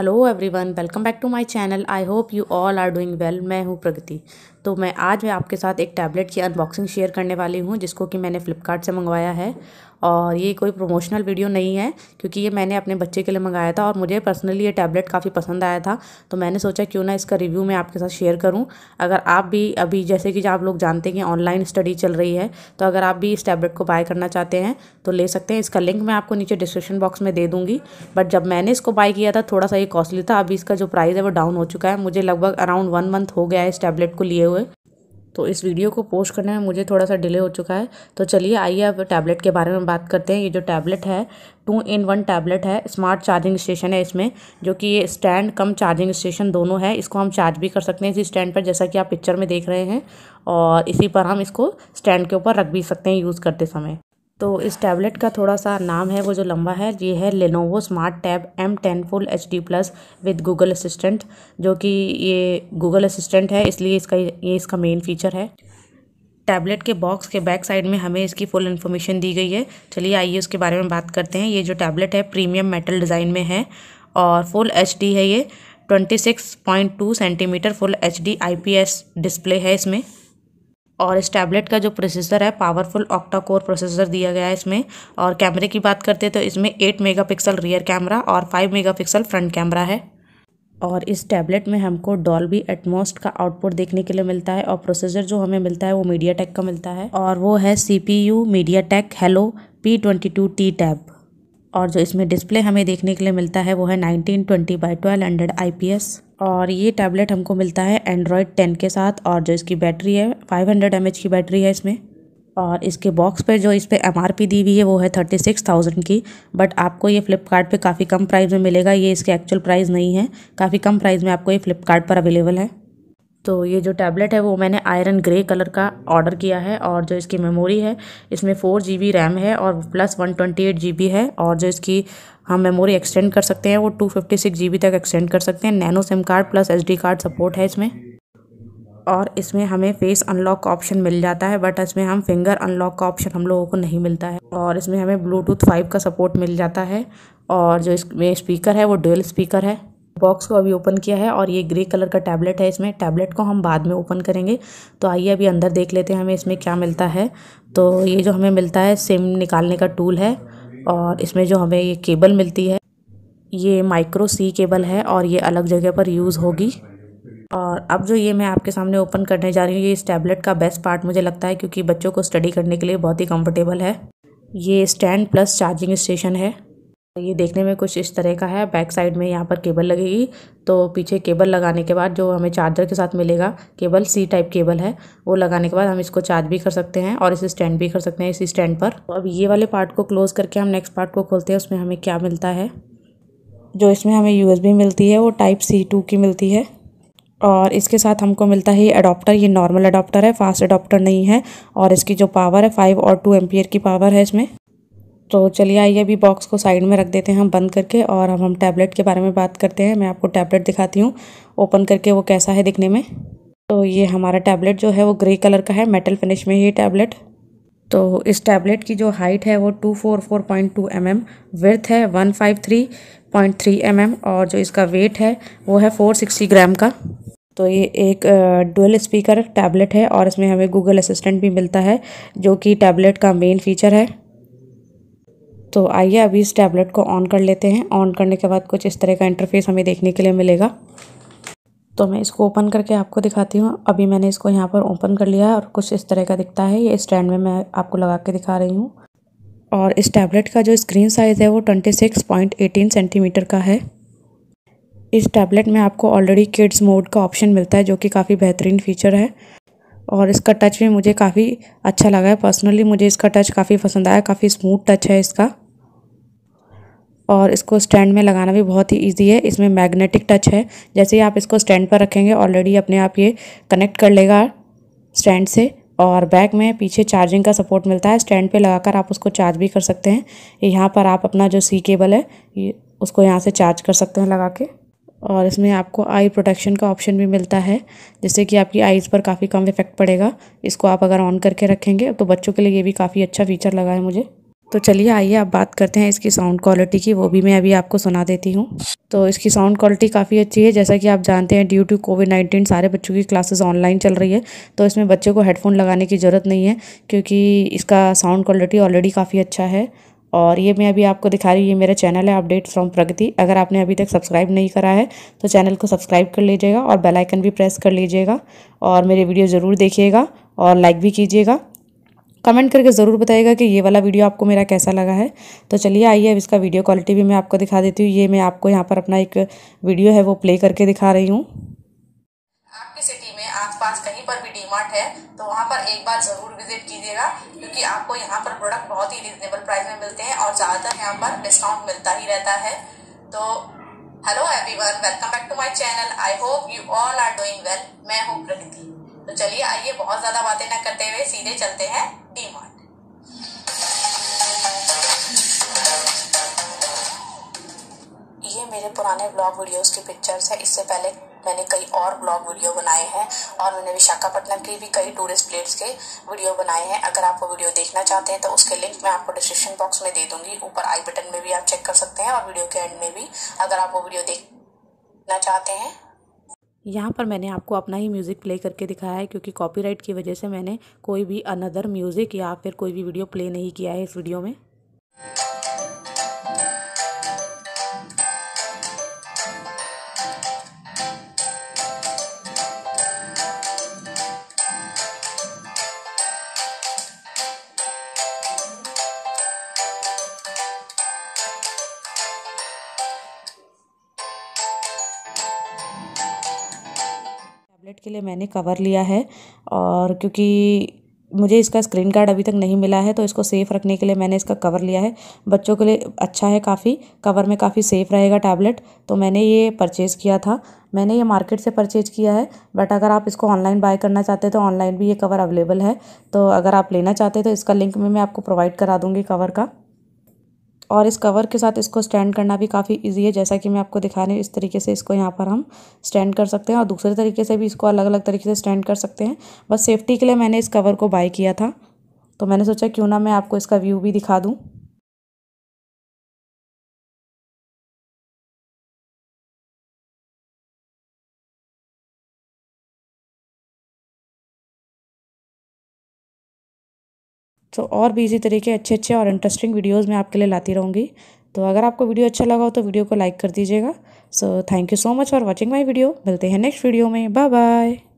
hello everyone welcome back to my channel I hope you all are doing well मैं हूँ प्रगति तो मैं आज मैं आपके साथ एक टैबलेट की अनबॉक्सिंग शेयर करने वाली हूँ जिसको कि मैंने फ़्लिपकार्ट से मंगवाया है और ये कोई प्रमोशनल वीडियो नहीं है क्योंकि ये मैंने अपने बच्चे के लिए मंगाया था और मुझे पर्सनली ये टैबलेट काफ़ी पसंद आया था तो मैंने सोचा क्यों ना इसका रिव्यू मैं आपके साथ शेयर करूँ अगर आप भी अभी जैसे कि आप लोग जानते हैं कि ऑनलाइन स्टडी चल रही है तो अगर आप भी इस टैबलेट को बाय करना चाहते हैं तो ले सकते हैं इसका लिंक मैं आपको नीचे डिस्क्रिप्शन बॉक्स में दे दूँगी बट जब मैंने इसको बाय किया था थोड़ा सा ये कॉस्टली था अभी इसका जो प्राइस है वो डाउन हो चुका है मुझे लगभग अराउंड वन मंथ हो गया है इस टैबलेट को लिए हुए तो इस वीडियो को पोस्ट करने में मुझे थोड़ा सा डिले हो चुका है तो चलिए आइए अब टैबलेट के बारे में बात करते हैं ये जो टैबलेट है टू इन वन टैबलेट है स्मार्ट चार्जिंग स्टेशन है इसमें जो कि ये स्टैंड कम चार्जिंग स्टेशन दोनों है इसको हम चार्ज भी कर सकते हैं इसी स्टैंड पर जैसा कि आप पिक्चर में देख रहे हैं और इसी पर हम इसको स्टैंड के ऊपर रख भी सकते हैं यूज़ करते समय तो इस टैबलेट का थोड़ा सा नाम है वो जो लंबा है ये है Lenovo smart tab M ten full H D plus with Google assistant जो कि ये गूगल असिस्टेंट है इसलिए इसका ये इसका मेन फीचर है टैबलेट के बॉक्स के बैक साइड में हमें इसकी फुल इन्फॉर्मेशन दी गई है चलिए आइए उसके बारे में बात करते हैं ये जो टैबलेट है प्रीमियम मेटल डिज़ाइन में है और फुल एच है ये twenty six point two centimetre full H D I P S display है इसमें और इस टैबलेट का जो प्रोसेसर है पावरफुल ऑक्टा कोर प्रोसेसर दिया गया है इसमें और कैमरे की बात करते हैं तो इसमें एट मेगापिक्सल रियर कैमरा और फाइव मेगापिक्सल फ्रंट कैमरा है और इस टैबलेट में हमको डॉल्बी एटमोस्ट का आउटपुट देखने के लिए मिलता है और प्रोसेसर जो हमें मिलता है वो मीडिया टेक का मिलता है और वो है C P U MediaTek Helio P twenty two T tab और जो इसमें डिस्प्ले हमें देखने के लिए मिलता है वो है nineteen twenty by twelve hundred I P S और ये टैबलेट हमको मिलता है एंड्रॉयड टेन के साथ और जो इसकी बैटरी है फाइव हंड्रेड एम एच की बैटरी है इसमें और इसके बॉक्स पर जो इस पर एम आर पी दी हुई है वो है थर्टी सिक्स थाउजेंड की बट आपको ये फ्लिपकार्ट काफ़ी कम प्राइस में मिलेगा ये इसके एक्चुअल प्राइस नहीं है काफ़ी कम प्राइस में आपको ये फ्लिपकार्ट अवेलेबल है तो ये जो टैबलेट है वो मैंने आयरन ग्रे कलर का ऑर्डर किया है और जो इसकी मेमोरी है इसमें फ़ोर जी रैम है और plus one twenty eight G है और जो इसकी हम मेमोरी एक्सटेंड कर सकते हैं वो टू फिफ्टी सिक्स जी तक एक्सटेंड कर सकते हैं nano SIM card plus S card support है इसमें और इसमें हमें फेस अनलॉक का ऑप्शन मिल जाता है बट इसमें हम फिंगर अनलॉक का ऑप्शन हम लोगों को नहीं मिलता है और इसमें हमें ब्लूटूथ फाइव का सपोर्ट मिल जाता है और जो इसमें स्पीकर है वो डुअल स्पीकर है बॉक्स को अभी ओपन किया है और ये ग्रे कलर का टैबलेट है इसमें टैबलेट को हम बाद में ओपन करेंगे तो आइए अभी अंदर देख लेते हैं हमें इसमें क्या मिलता है तो ये जो हमें मिलता है सिम निकालने का टूल है और इसमें जो हमें ये केबल मिलती है ये माइक्रो सी केबल है और ये अलग जगह पर यूज़ होगी और अब जो ये मैं आपके सामने ओपन करने जा रही हूँ ये इस टैबलेट का बेस्ट पार्ट मुझे लगता है क्योंकि बच्चों को स्टडी करने के लिए बहुत ही कंफर्टेबल है ये स्टैंड प्लस चार्जिंग स्टेशन है ये देखने में कुछ इस तरह का है बैक साइड में यहाँ पर केबल लगेगी तो पीछे केबल लगाने के बाद जो हमें चार्जर के साथ मिलेगा केबल सी टाइप केबल है वो लगाने के बाद हम इसको चार्ज भी कर सकते हैं और इसे स्टैंड भी कर सकते हैं इसी स्टैंड पर तो अब ये वाले पार्ट को क्लोज़ करके हम नेक्स्ट पार्ट को खोलते हैं उसमें हमें क्या मिलता है जो इसमें हमें यू मिलती है वो टाइप सी की मिलती है और इसके साथ हमको मिलता है ये अडोप्टर ये नॉर्मल अडोप्टर है फास्ट अडोप्टर नहीं है और इसकी जो पावर है फाइव और टू एम की पावर है इसमें तो चलिए आइए अभी बॉक्स को साइड में रख देते हैं हम बंद करके और अब हम टैबलेट के बारे में बात करते हैं मैं आपको टैबलेट दिखाती हूँ ओपन करके वो कैसा है दिखने में तो ये हमारा टैबलेट जो है वो ग्रे कलर का है मेटल फिनिश में ये टैबलेट तो इस टैबलेट की जो हाइट है वो two four four point two M M width है one five three point three M M और जो इसका वेट है वो है फोर सिक्सटी ग्राम का तो ये एक डुअल स्पीकर टैबलेट है और इसमें हमें गूगल असिस्टेंट भी मिलता है जो कि टैबलेट का मेन फीचर है तो आइए अभी इस टैबलेट को ऑन कर लेते हैं ऑन करने के बाद कुछ इस तरह का इंटरफेस हमें देखने के लिए मिलेगा तो मैं इसको ओपन करके आपको दिखाती हूँ अभी मैंने इसको यहाँ पर ओपन कर लिया है और कुछ इस तरह का दिखता है ये स्टैंड में मैं आपको लगा के दिखा रही हूँ और इस टैबलेट का जो स्क्रीन साइज़ है वो एटीन सेंटीमीटर का है इस टैबलेट में आपको ऑलरेडी किड्स मोड का ऑप्शन मिलता है जो कि काफ़ी बेहतरीन फीचर है और इसका टच भी मुझे काफ़ी अच्छा लगा है पर्सनली मुझे इसका टच काफ़ी पसंद आया काफ़ी स्मूथ टच है इसका और इसको स्टैंड में लगाना भी बहुत ही ईजी है इसमें मैग्नेटिक टच है जैसे ही आप इसको स्टैंड पर रखेंगे ऑलरेडी अपने आप ये कनेक्ट कर लेगा स्टैंड से और बैक में पीछे चार्जिंग का सपोर्ट मिलता है स्टैंड पे लगाकर आप उसको चार्ज भी कर सकते हैं यहाँ पर आप अपना जो सी केबल है ये उसको यहाँ से चार्ज कर सकते हैं लगा के और इसमें आपको आई प्रोटेक्शन का ऑप्शन भी मिलता है जिससे कि आपकी आईज़ पर काफ़ी कम इफेक्ट पड़ेगा इसको आप अगर ऑन करके रखेंगे तो बच्चों के लिए ये भी काफ़ी अच्छा फीचर लगा है मुझे तो चलिए आइए आप बात करते हैं इसकी साउंड क्वालिटी की वो भी मैं अभी आपको सुना देती हूँ तो इसकी साउंड क्वालिटी काफ़ी अच्छी है जैसा कि आप जानते हैं ड्यू टू कोविड नाइन्टीन सारे बच्चों की क्लासेस ऑनलाइन चल रही है तो इसमें बच्चे को हेडफोन लगाने की ज़रूरत नहीं है क्योंकि इसका साउंड क्वालिटी ऑलरेडी काफ़ी अच्छा है और ये मैं अभी आपको दिखा रही हूँ ये मेरा चैनल है अपडेट फ्रॉम प्रगति अगर आपने अभी तक सब्सक्राइब नहीं करा है तो चैनल को सब्सक्राइब कर लीजिएगा और बेल आइकन भी प्रेस कर लीजिएगा और मेरे वीडियो ज़रूर देखिएगा और लाइक भी कीजिएगा कमेंट करके ज़रूर बताइएगा कि ये वाला वीडियो आपको मेरा कैसा लगा है तो चलिए आइए अब इसका वीडियो क्वालिटी भी मैं आपको दिखा देती हूँ ये मैं आपको यहाँ पर अपना एक वीडियो है वो प्ले करके दिखा रही हूँ आपकी सिटी में आसपास कहीं पर भी डीमार्ट है तो वहाँ पर एक बार जरूर विजिट कीजिएगा क्योंकि आपको यहाँ पर प्रोडक्ट बहुत ही रिजनेबल प्राइस में मिलते हैं और ज़्यादातर यहाँ पर डिस्काउंट मिलता ही रहता है तो hello everyone welcome back to my channel I hope you all are doing well मैं हूँ प्रगति तो चलिए आइए बहुत ज्यादा बातें न करते हुए सीधे चलते हैं डी मार्ट ये मेरे पुराने ब्लॉग वीडियोस की पिक्चर्स है इससे पहले मैंने कई और ब्लॉग वीडियो बनाए हैं और मैंने विशाखापट्टनम के भी कई टूरिस्ट प्लेस के वीडियो बनाए हैं अगर आप वो वीडियो देखना चाहते हैं तो उसके लिंक मैं आपको डिस्क्रिप्शन बॉक्स में दे दूंगी ऊपर आई बटन में भी आप चेक कर सकते हैं और वीडियो के एंड में भी अगर आप वो वीडियो देखना चाहते हैं यहाँ पर मैंने आपको अपना ही म्यूज़िक प्ले करके दिखाया है क्योंकि कॉपीराइट की वजह से मैंने कोई भी अनदर म्यूज़िक या फिर कोई भी वीडियो प्ले नहीं किया है इस वीडियो में वॉलेट के लिए मैंने कवर लिया है और क्योंकि मुझे इसका स्क्रीन गार्ड अभी तक नहीं मिला है तो इसको सेफ़ रखने के लिए मैंने इसका कवर लिया है बच्चों के लिए अच्छा है काफ़ी कवर में काफ़ी सेफ़ रहेगा टैबलेट तो मैंने ये परचेज़ किया था मैंने ये मार्केट से परचेज़ किया है बट अगर आप इसको ऑनलाइन बाय करना चाहते हैं तो ऑनलाइन भी ये कवर अवेलेबल है तो अगर आप लेना चाहते हैं तो इसका लिंक में मैं आपको प्रोवाइड करा दूँगी कवर का और इस कवर के साथ इसको स्टैंड करना भी काफ़ी इजी है जैसा कि मैं आपको दिखा रही हूँ इस तरीके से इसको यहाँ पर हम स्टैंड कर सकते हैं और दूसरे तरीके से भी इसको अलग अलग तरीके से स्टैंड कर सकते हैं बस सेफ्टी के लिए मैंने इस कवर को बाय किया था तो मैंने सोचा क्यों ना मैं आपको इसका व्यू भी दिखा दूँ तो और भी इसी तरीके अच्छे अच्छे और इंटरेस्टिंग वीडियोज़ मैं आपके लिए लाती रहूँगी तो अगर आपको वीडियो अच्छा लगा हो तो वीडियो को लाइक कर दीजिएगा so thank you so much for watching my video मिलते हैं नेक्स्ट वीडियो में बाय बाय